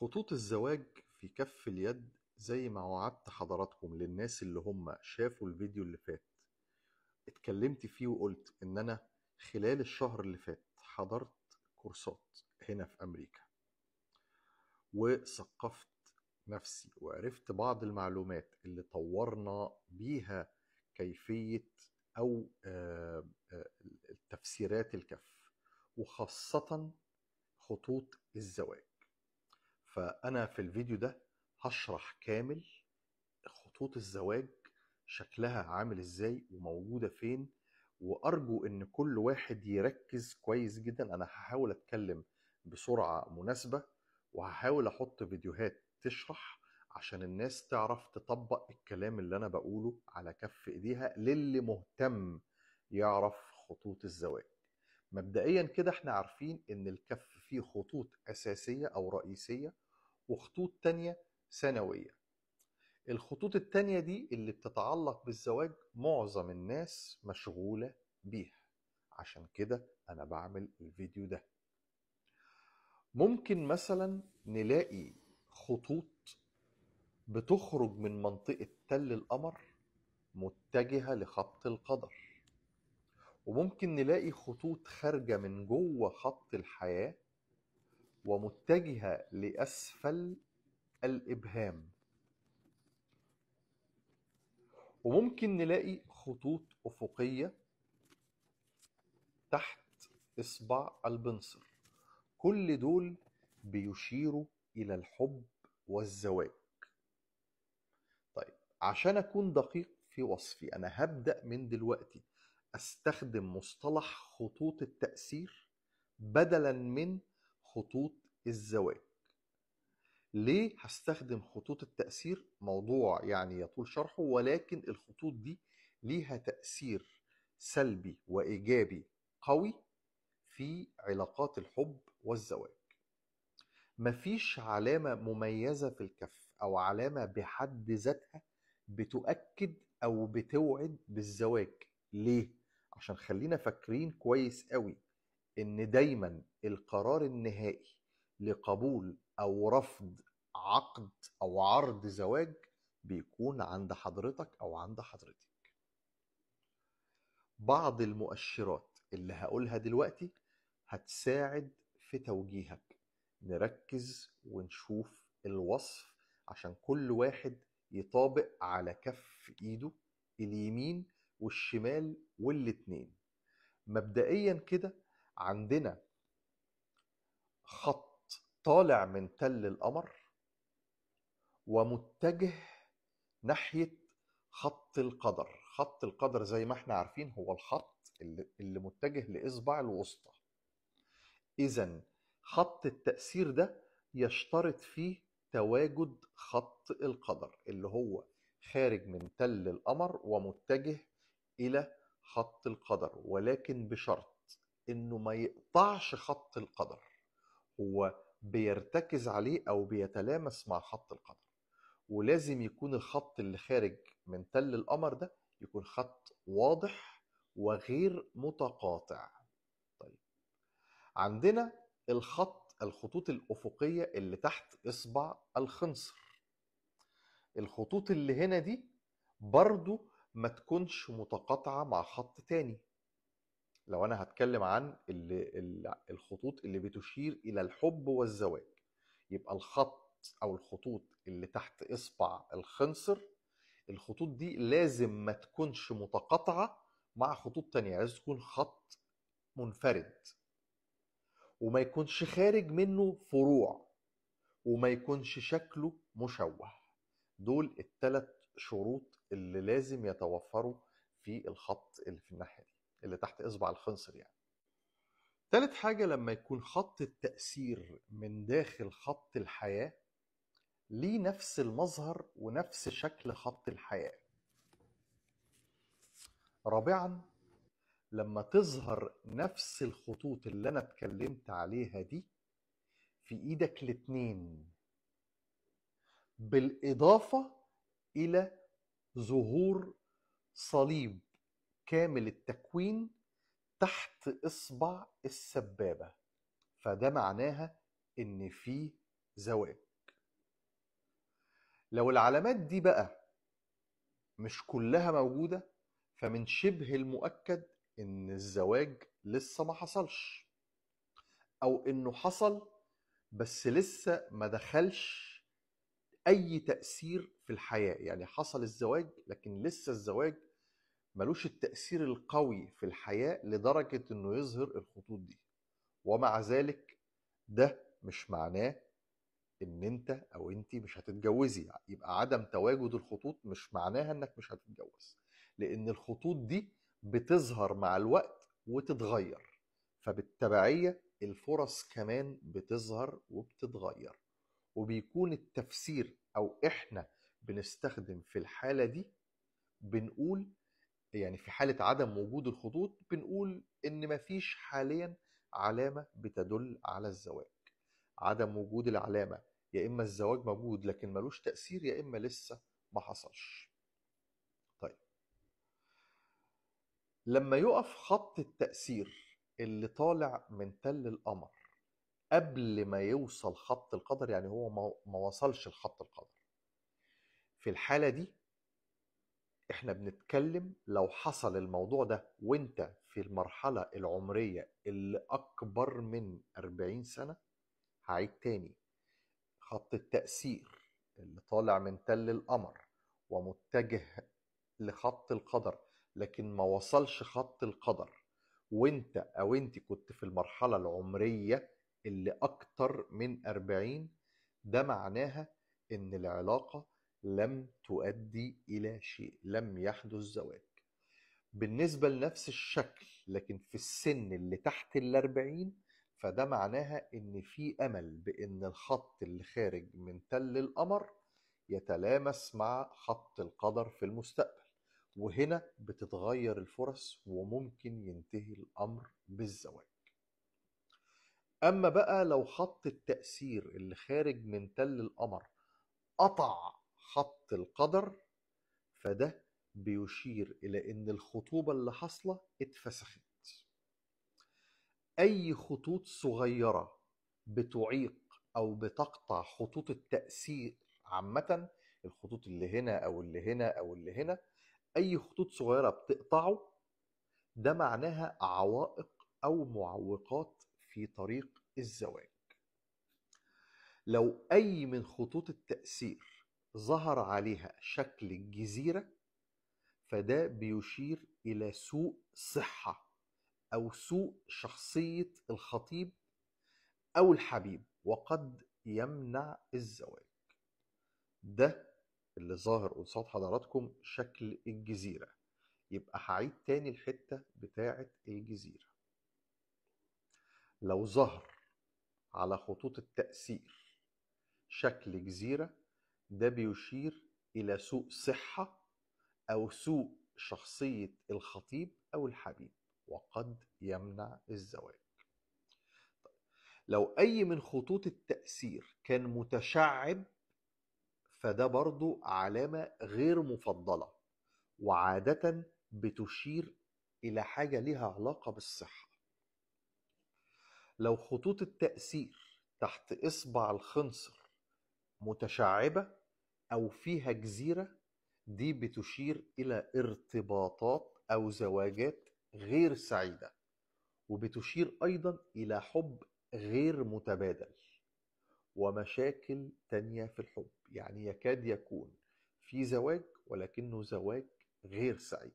خطوط الزواج في كف اليد زي ما وعدت حضراتكم للناس اللي هم شافوا الفيديو اللي فات اتكلمت فيه وقلت ان انا خلال الشهر اللي فات حضرت كورسات هنا في امريكا وثقفت نفسي وعرفت بعض المعلومات اللي طورنا بيها كيفية أو آه، آه، تفسيرات الكف وخاصة خطوط الزواج فأنا في الفيديو ده هشرح كامل خطوط الزواج شكلها عامل ازاي وموجودة فين وأرجو إن كل واحد يركز كويس جدا أنا هحاول أتكلم بسرعة مناسبة وهحاول أحط فيديوهات تشرح عشان الناس تعرف تطبق الكلام اللي أنا بقوله على كف إيديها للي مهتم يعرف خطوط الزواج مبدئيا كده احنا عارفين ان الكف فيه خطوط اساسيه او رئيسيه وخطوط تانية ثانوية الخطوط التانية دي اللي بتتعلق بالزواج معظم الناس مشغولة بيها عشان كده أنا بعمل الفيديو ده ممكن مثلا نلاقي خطوط بتخرج من منطقة تل القمر متجهة لخط القدر وممكن نلاقي خطوط خارجة من جوه خط الحياة ومتجهة لأسفل الإبهام وممكن نلاقي خطوط أفقية تحت إصبع البنصر كل دول بيشيروا إلى الحب والزواج طيب عشان أكون دقيق في وصفي أنا هبدأ من دلوقتي أستخدم مصطلح خطوط التأثير بدلا من خطوط الزواج ليه هستخدم خطوط التأثير موضوع يعني يطول شرحه ولكن الخطوط دي ليها تأثير سلبي وإيجابي قوي في علاقات الحب والزواج مفيش علامة مميزة في الكف أو علامة بحد ذاتها بتؤكد أو بتوعد بالزواج ليه؟ عشان خلينا فاكرين كويس قوي إن دايما القرار النهائي لقبول أو رفض عقد أو عرض زواج بيكون عند حضرتك أو عند حضرتك. بعض المؤشرات اللي هقولها دلوقتي هتساعد في توجيهك نركز ونشوف الوصف عشان كل واحد يطابق على كف ايده اليمين والشمال والاتنين مبدئيا كده عندنا خط طالع من تل القمر ومتجه ناحية خط القدر خط القدر زي ما احنا عارفين هو الخط اللي, اللي متجه لإصبع الوسطى إذا خط التأثير ده يشترط فيه تواجد خط القدر اللي هو خارج من تل القمر ومتجه إلى خط القدر ولكن بشرط إنه ما يقطعش خط القدر هو بيرتكز عليه او بيتلامس مع خط القمر ولازم يكون الخط اللي خارج من تل القمر ده يكون خط واضح وغير متقاطع طيب عندنا الخط الخطوط الأفقية اللي تحت إصبع الخنصر الخطوط اللي هنا دي برضو ما تكونش متقاطعة مع خط تاني لو انا هتكلم عن اللي الخطوط اللي بتشير الى الحب والزواج يبقى الخط او الخطوط اللي تحت اصبع الخنصر الخطوط دي لازم ما تكونش متقاطعه مع خطوط تانية لازم تكون خط منفرد وما يكونش خارج منه فروع وما يكونش شكله مشوه دول الثلاث شروط اللي لازم يتوفروا في الخط اللي في الناحيه دي اللي تحت اصبع الخنصر يعني تالت حاجة لما يكون خط التأثير من داخل خط الحياة ليه نفس المظهر ونفس شكل خط الحياة رابعا لما تظهر نفس الخطوط اللي أنا اتكلمت عليها دي في إيدك الاتنين بالإضافة إلى ظهور صليب كامل التكوين تحت إصبع السبابة فده معناها إن في زواج لو العلامات دي بقى مش كلها موجودة فمن شبه المؤكد إن الزواج لسه ما حصلش أو إنه حصل بس لسه ما دخلش أي تأثير في الحياة يعني حصل الزواج لكن لسه الزواج ملوش التأثير القوي في الحياة لدرجة إنه يظهر الخطوط دي ومع ذلك ده مش معناه إن أنت أو أنت مش هتتجوزي يبقى عدم تواجد الخطوط مش معناها إنك مش هتتجوز لأن الخطوط دي بتظهر مع الوقت وتتغير فبالتبعية الفرص كمان بتظهر وبتتغير وبيكون التفسير أو إحنا بنستخدم في الحالة دي بنقول يعني في حالة عدم وجود الخطوط بنقول إن مفيش حاليا علامة بتدل على الزواج عدم وجود العلامة يا إما الزواج موجود لكن ملوش تأثير يا إما لسه ما حصلش طيب لما يقف خط التأثير اللي طالع من تل القمر قبل ما يوصل خط القدر يعني هو ما وصلش لخط القدر في الحالة دي احنا بنتكلم لو حصل الموضوع ده وانت في المرحلة العمرية اللي أكبر من 40 سنة هعيد تاني خط التأثير اللي طالع من تل القمر ومتجه لخط القدر لكن ما وصلش خط القدر وانت او انت كنت في المرحلة العمرية اللي أكتر من 40 ده معناها إن العلاقة لم تؤدي إلى شيء لم يحدث زواج بالنسبة لنفس الشكل لكن في السن اللي تحت الأربعين فده معناها إن في أمل بإن الخط اللي خارج من تل القمر يتلامس مع خط القدر في المستقبل وهنا بتتغير الفرص وممكن ينتهي الأمر بالزواج أما بقى لو خط التأثير اللي خارج من تل القمر قطع خط القدر فده بيشير إلى إن الخطوبة اللي حاصلة اتفسخت أي خطوط صغيرة بتعيق أو بتقطع خطوط التأثير عامة الخطوط اللي هنا أو اللي هنا أو اللي هنا أي خطوط صغيرة بتقطعه ده معناها عوائق أو معوقات في طريق الزواج لو أي من خطوط التأثير ظهر عليها شكل الجزيرة فده بيشير إلى سوء صحة أو سوء شخصية الخطيب أو الحبيب وقد يمنع الزواج ده اللي ظاهر قصاد حضراتكم شكل الجزيرة يبقى هعيد تاني الحتة بتاعة الجزيرة لو ظهر على خطوط التأثير شكل جزيرة ده بيشير إلى سوء صحة أو سوء شخصية الخطيب أو الحبيب وقد يمنع الزواج طيب، لو أي من خطوط التأثير كان متشعب فده برضو علامة غير مفضلة وعادة بتشير إلى حاجة لها علاقة بالصحة لو خطوط التأثير تحت إصبع الخنصر متشعبة أو فيها جزيرة دي بتشير إلى ارتباطات أو زواجات غير سعيدة وبتشير أيضا إلى حب غير متبادل ومشاكل تانية في الحب يعني يكاد يكون في زواج ولكنه زواج غير سعيد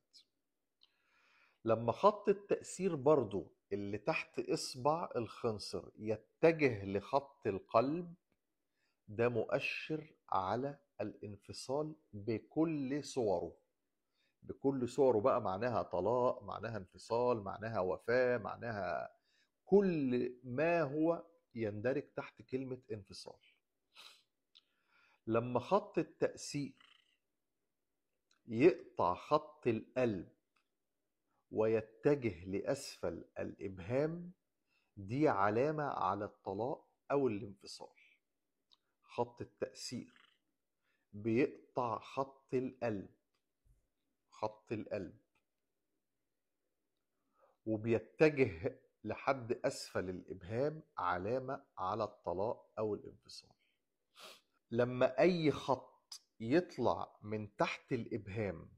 لما خط التأثير برضو اللي تحت إصبع الخنصر يتجه لخط القلب ده مؤشر على الانفصال بكل صوره بكل صوره بقى معناها طلاق معناها انفصال معناها وفاة معناها كل ما هو يندرج تحت كلمة انفصال لما خط التأثير يقطع خط القلب ويتجه لأسفل الإبهام دي علامة على الطلاق أو الانفصال خط التأثير بيقطع خط القلب خط القلب وبيتجه لحد أسفل الإبهام علامة على الطلاق أو الانفصال لما أي خط يطلع من تحت الإبهام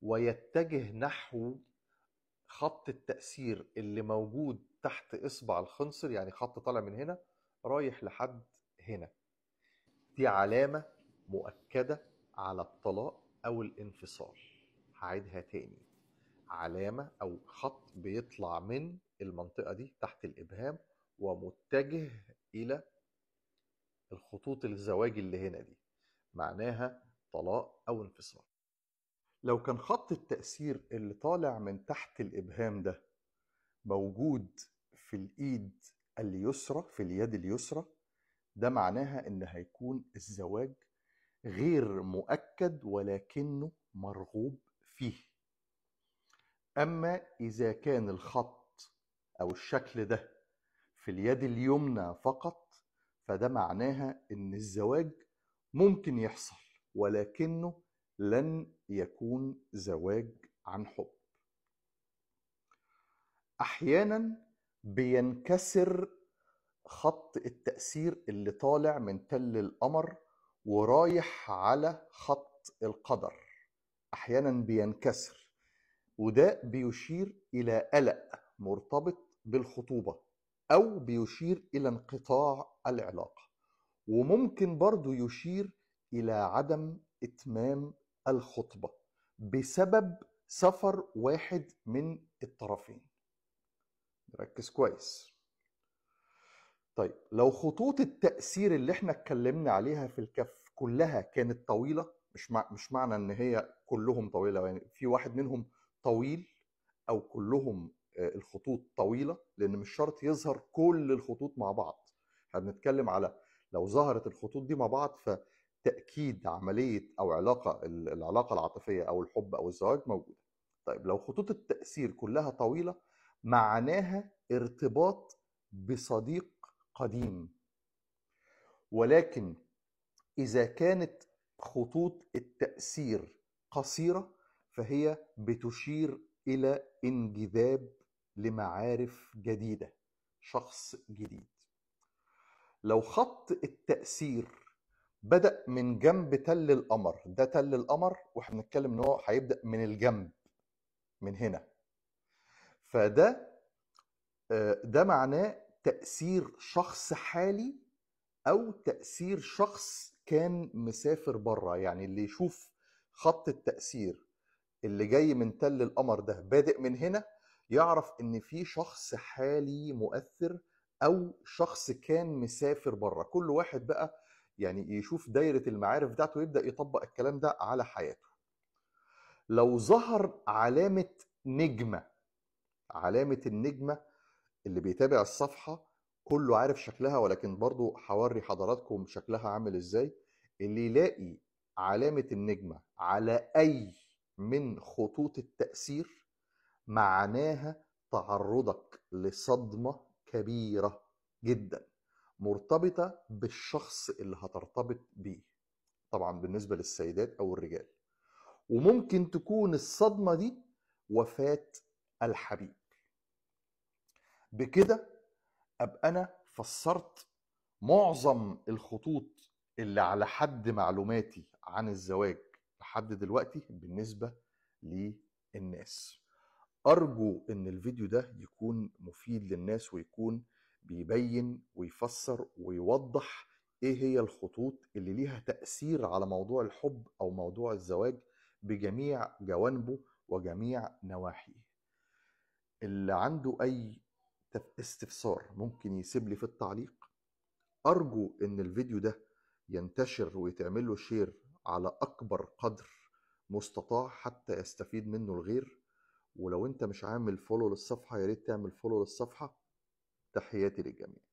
ويتجه نحو خط التأثير اللي موجود تحت إصبع الخنصر يعني خط طالع من هنا رايح لحد هنا دي علامة مؤكدة على الطلاق أو الانفصال هعيدها تاني علامة أو خط بيطلع من المنطقة دي تحت الإبهام ومتجه إلى الخطوط الزواج اللي هنا دي معناها طلاق أو انفصال لو كان خط التأثير اللي طالع من تحت الإبهام ده موجود في الإيد اليسرى في اليد اليسرى ده معناها إن هيكون الزواج غير مؤكد ولكنه مرغوب فيه أما إذا كان الخط أو الشكل ده في اليد اليمنى فقط فده معناها إن الزواج ممكن يحصل ولكنه لن يكون زواج عن حب أحيانا بينكسر خط التأثير اللي طالع من تل القمر ورايح على خط القدر احيانا بينكسر وده بيشير الى قلق مرتبط بالخطوبه او بيشير الى انقطاع العلاقه وممكن برضو يشير الى عدم اتمام الخطبه بسبب سفر واحد من الطرفين ركز كويس طيب لو خطوط التأثير اللي احنا اتكلمنا عليها في الكف كلها كانت طويلة مش مع... مش معنى ان هي كلهم طويلة يعني في واحد منهم طويل او كلهم آه، الخطوط طويلة لان مش شرط يظهر كل الخطوط مع بعض احنا بنتكلم على لو ظهرت الخطوط دي مع بعض فتأكيد عملية او علاقة العلاقة العاطفية او الحب او الزواج موجودة طيب لو خطوط التأثير كلها طويلة معناها ارتباط بصديق قديم ولكن إذا كانت خطوط التأثير قصيرة فهي بتشير إلى انجذاب لمعارف جديدة شخص جديد لو خط التأثير بدأ من جنب تل القمر ده تل القمر واحنا بنتكلم ان هو هيبدأ من الجنب من هنا فده آه، ده معناه تأثير شخص حالي أو تأثير شخص كان مسافر بره يعني اللي يشوف خط التأثير اللي جاي من تل القمر ده بادئ من هنا يعرف إن في شخص حالي مؤثر أو شخص كان مسافر بره كل واحد بقى يعني يشوف دايرة المعارف بتاعته يبدأ يطبق الكلام ده على حياته لو ظهر علامة نجمة علامة النجمة اللي بيتابع الصفحة كله عارف شكلها ولكن برضو حوري حضراتكم شكلها عامل ازاي اللي يلاقي علامة النجمة على أي من خطوط التأثير معناها تعرضك لصدمة كبيرة جدا مرتبطة بالشخص اللي هترتبط بيه طبعا بالنسبة للسيدات أو الرجال وممكن تكون الصدمة دي وفاة الحبيب بكده ابقى انا فسرت معظم الخطوط اللي على حد معلوماتي عن الزواج لحد دلوقتي بالنسبه للناس ارجو ان الفيديو ده يكون مفيد للناس ويكون بيبين ويفسر ويوضح ايه هي الخطوط اللي ليها تاثير على موضوع الحب او موضوع الزواج بجميع جوانبه وجميع نواحيه اللي عنده اي استفسار ممكن يسيب لي في التعليق ارجو ان الفيديو ده ينتشر ويتعمل له شير على اكبر قدر مستطاع حتى يستفيد منه الغير ولو انت مش عامل فولو للصفحه يا ريت تعمل فولو للصفحه تحياتي للجميع